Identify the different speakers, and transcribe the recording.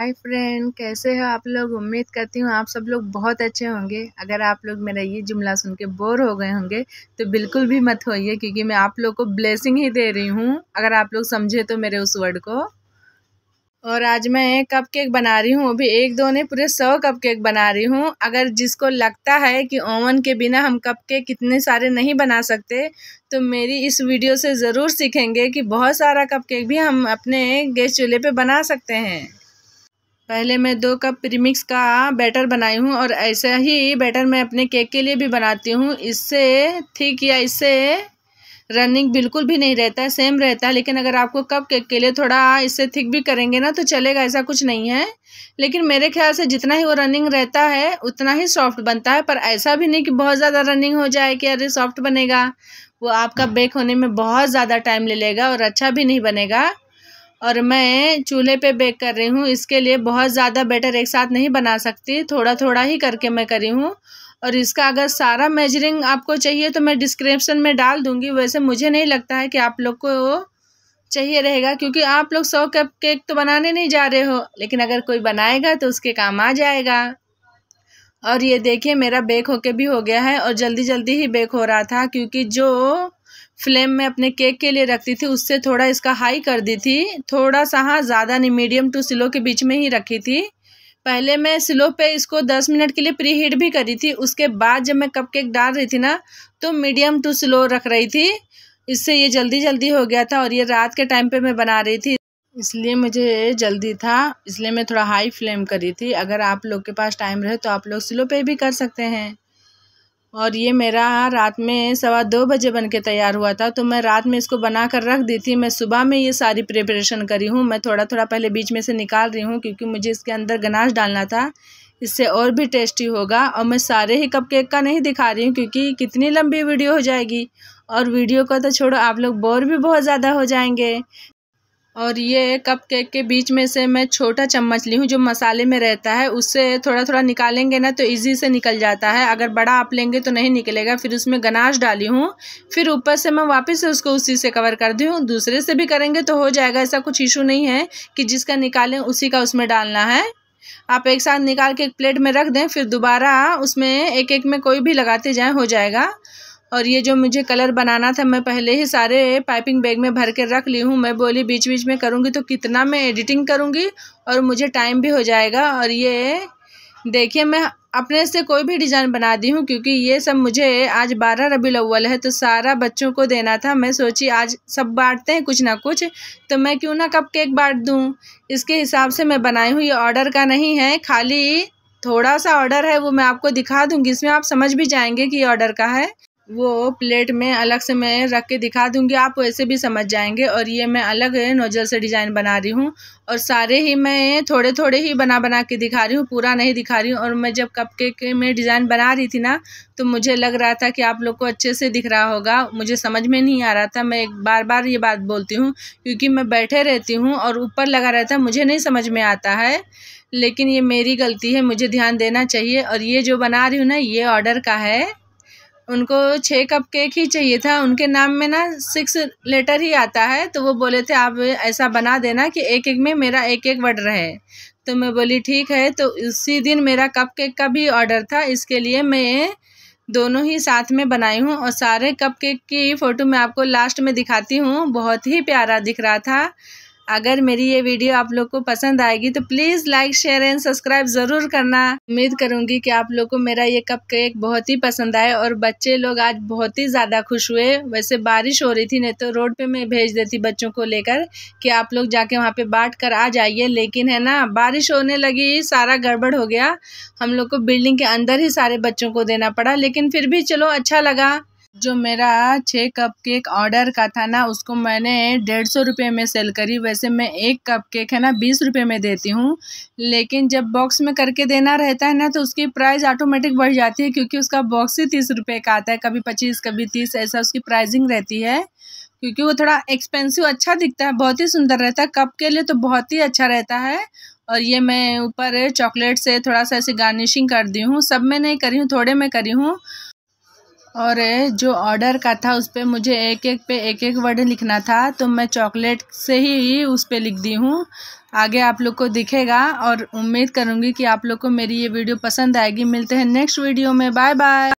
Speaker 1: hi friend कैसे हो आप लोग उम्मीद करती हूँ आप सब लोग बहुत अच्छे होंगे अगर आप लोग मेरा ये जुमला सुन के बोर हो गए होंगे तो बिल्कुल भी मत होइए क्योंकि मैं आप लोग को ब्लेसिंग ही दे रही हूँ अगर आप लोग समझे तो मेरे उस वर्ड को और आज मैं कप केक बना रही हूँ अभी एक दो ने पूरे सौ कप केक बना रही हूँ अगर जिसको लगता है कि ओवन के बिना हम कप केक इतने सारे नहीं बना सकते तो मेरी इस वीडियो से ज़रूर सीखेंगे कि बहुत सारा कप केक भी हम अपने गैस चूल्हे पे बना सकते हैं पहले मैं दो कप प्रीमिक्स का बैटर बनाई हूँ और ऐसा ही बैटर मैं अपने केक के लिए भी बनाती हूँ इससे थिक या इससे रनिंग बिल्कुल भी नहीं रहता सेम रहता है लेकिन अगर आपको कप केक के लिए थोड़ा इससे थिक भी करेंगे ना तो चलेगा ऐसा कुछ नहीं है लेकिन मेरे ख्याल से जितना ही वो रनिंग रहता है उतना ही सॉफ्ट बनता है पर ऐसा भी नहीं कि बहुत ज़्यादा रनिंग हो जाए कि अरे सॉफ्ट बनेगा वो आपका बेक होने में बहुत ज़्यादा टाइम ले लेगा और अच्छा भी नहीं बनेगा और मैं चूल्हे पे बेक कर रही हूँ इसके लिए बहुत ज़्यादा बैटर एक साथ नहीं बना सकती थोड़ा थोड़ा ही करके मैं करी हूँ और इसका अगर सारा मेजरिंग आपको चाहिए तो मैं डिस्क्रिप्शन में डाल दूँगी वैसे मुझे नहीं लगता है कि आप लोग को चाहिए रहेगा क्योंकि आप लोग सौ कप केक तो बनाने नहीं जा रहे हो लेकिन अगर कोई बनाएगा तो उसके काम आ जाएगा और ये देखिए मेरा बेक होके भी हो गया है और जल्दी जल्दी ही बेक हो रहा था क्योंकि जो फ्लेम में अपने केक के लिए रखती थी उससे थोड़ा इसका हाई कर दी थी थोड़ा सा हाँ ज़्यादा नहीं मीडियम टू स्लो के बीच में ही रखी थी पहले मैं स्लो पे इसको दस मिनट के लिए प्री हीट भी करी थी उसके बाद जब मैं कप केक डाल रही थी ना तो मीडियम टू स्लो रख रही थी इससे ये जल्दी जल्दी हो गया था और ये रात के टाइम पे मैं बना रही थी इसलिए मुझे जल्दी था इसलिए मैं थोड़ा हाई फ्लेम करी थी अगर आप लोग के पास टाइम रहे तो आप लोग स्लो पे भी कर सकते हैं और ये मेरा रात में सवा दो बजे बन के तैयार हुआ था तो मैं रात में इसको बना कर रख दी थी मैं सुबह में ये सारी प्रिपरेशन करी हूँ मैं थोड़ा थोड़ा पहले बीच में से निकाल रही हूँ क्योंकि मुझे इसके अंदर गनाश डालना था इससे और भी टेस्टी होगा और मैं सारे ही कप केक का नहीं दिखा रही हूँ क्योंकि कितनी लंबी वीडियो हो जाएगी और वीडियो का तो छोड़ो आप लोग बोर भी बहुत ज़्यादा हो जाएंगे और ये कप केक के बीच में से मैं छोटा चम्मच ली हूँ जो मसाले में रहता है उससे थोड़ा थोड़ा निकालेंगे ना तो इजी से निकल जाता है अगर बड़ा आप लेंगे तो नहीं निकलेगा फिर उसमें गनाश डाली हूँ फिर ऊपर से मैं वापस से उसको उसी से कवर कर दी हूँ दूसरे से भी करेंगे तो हो जाएगा ऐसा कुछ इशू नहीं है कि जिसका निकालें उसी का उसमें डालना है आप एक साथ निकाल के एक प्लेट में रख दें फिर दोबारा उसमें एक एक में कोई भी लगाते जाएँ हो जाएगा और ये जो मुझे कलर बनाना था मैं पहले ही सारे पाइपिंग बैग में भर के रख ली हूँ मैं बोली बीच बीच में करूँगी तो कितना मैं एडिटिंग करूँगी और मुझे टाइम भी हो जाएगा और ये देखिए मैं अपने से कोई भी डिज़ाइन बना दी हूँ क्योंकि ये सब मुझे आज बारह रबी अव्वल है तो सारा बच्चों को देना था मैं सोची आज सब बांटते हैं कुछ ना कुछ तो मैं क्यों ना कप केक बाँट दूँ इसके हिसाब से मैं बनाई हूँ ये ऑर्डर का नहीं है खाली थोड़ा सा ऑर्डर है वो मैं आपको दिखा दूँगी इसमें आप समझ भी जाएंगे कि ये ऑर्डर का है वो प्लेट में अलग से मैं रख के दिखा दूँगी आप वैसे भी समझ जाएंगे और ये मैं अलग नोजल से डिज़ाइन बना रही हूँ और सारे ही मैं थोड़े थोड़े ही बना बना के दिखा रही हूँ पूरा नहीं दिखा रही हूँ और मैं जब कप के में डिज़ाइन बना रही थी ना तो मुझे लग रहा था कि आप लोग को अच्छे से दिख रहा होगा मुझे समझ में नहीं आ रहा था मैं एक बार बार ये बात बोलती हूँ क्योंकि मैं बैठे रहती हूँ और ऊपर लगा रहता मुझे नहीं समझ में आता है लेकिन ये मेरी गलती है मुझे ध्यान देना चाहिए और ये जो बना रही हूँ ना ये ऑर्डर का है उनको छः कप केक ही चाहिए था उनके नाम में ना सिक्स लेटर ही आता है तो वो बोले थे आप ऐसा बना देना कि एक एक में मेरा एक एक वर्ड रहे तो मैं बोली ठीक है तो उसी दिन मेरा कप केक का भी ऑर्डर था इसके लिए मैं दोनों ही साथ में बनाई हूँ और सारे कप केक की फ़ोटो मैं आपको लास्ट में दिखाती हूँ बहुत ही प्यारा दिख रहा था अगर मेरी ये वीडियो आप लोग को पसंद आएगी तो please like share and subscribe ज़रूर करना उम्मीद करूँगी कि आप लोग को मेरा ये कप केक बहुत ही पसंद आए और बच्चे लोग आज बहुत ही ज़्यादा खुश हुए वैसे बारिश हो रही थी नहीं तो रोड पे मैं भेज देती बच्चों को लेकर कि आप लोग जाके वहाँ पे बांट कर आ जाइए लेकिन है ना बारिश होने लगी सारा गड़बड़ हो गया हम लोग को बिल्डिंग के अंदर ही सारे बच्चों को देना पड़ा लेकिन फिर भी चलो अच्छा लगा जो मेरा छः कप केक ऑर्डर का था ना उसको मैंने डेढ़ सौ रुपये में सेल करी वैसे मैं एक कप केक है ना बीस रुपये में देती हूँ लेकिन जब बॉक्स में करके देना रहता है ना तो उसकी प्राइस ऑटोमेटिक बढ़ जाती है क्योंकि उसका बॉक्स ही तीस रुपये का आता है कभी पच्चीस कभी तीस ऐसा उसकी प्राइजिंग रहती है क्योंकि वो थोड़ा एक्सपेंसिव अच्छा दिखता है बहुत ही सुंदर रहता है कप के लिए तो बहुत ही अच्छा रहता है और ये मैं ऊपर चॉकलेट से थोड़ा सा ऐसे गार्निशिंग कर दी हूँ सब में नहीं करी हूँ थोड़े में करी हूँ और जो ऑर्डर का था उस पर मुझे एक एक पे एक एक वर्ड लिखना था तो मैं चॉकलेट से ही उस पर लिख दी हूँ आगे आप लोग को दिखेगा और उम्मीद करूँगी कि आप लोग को मेरी ये वीडियो पसंद आएगी मिलते हैं नेक्स्ट वीडियो में बाय बाय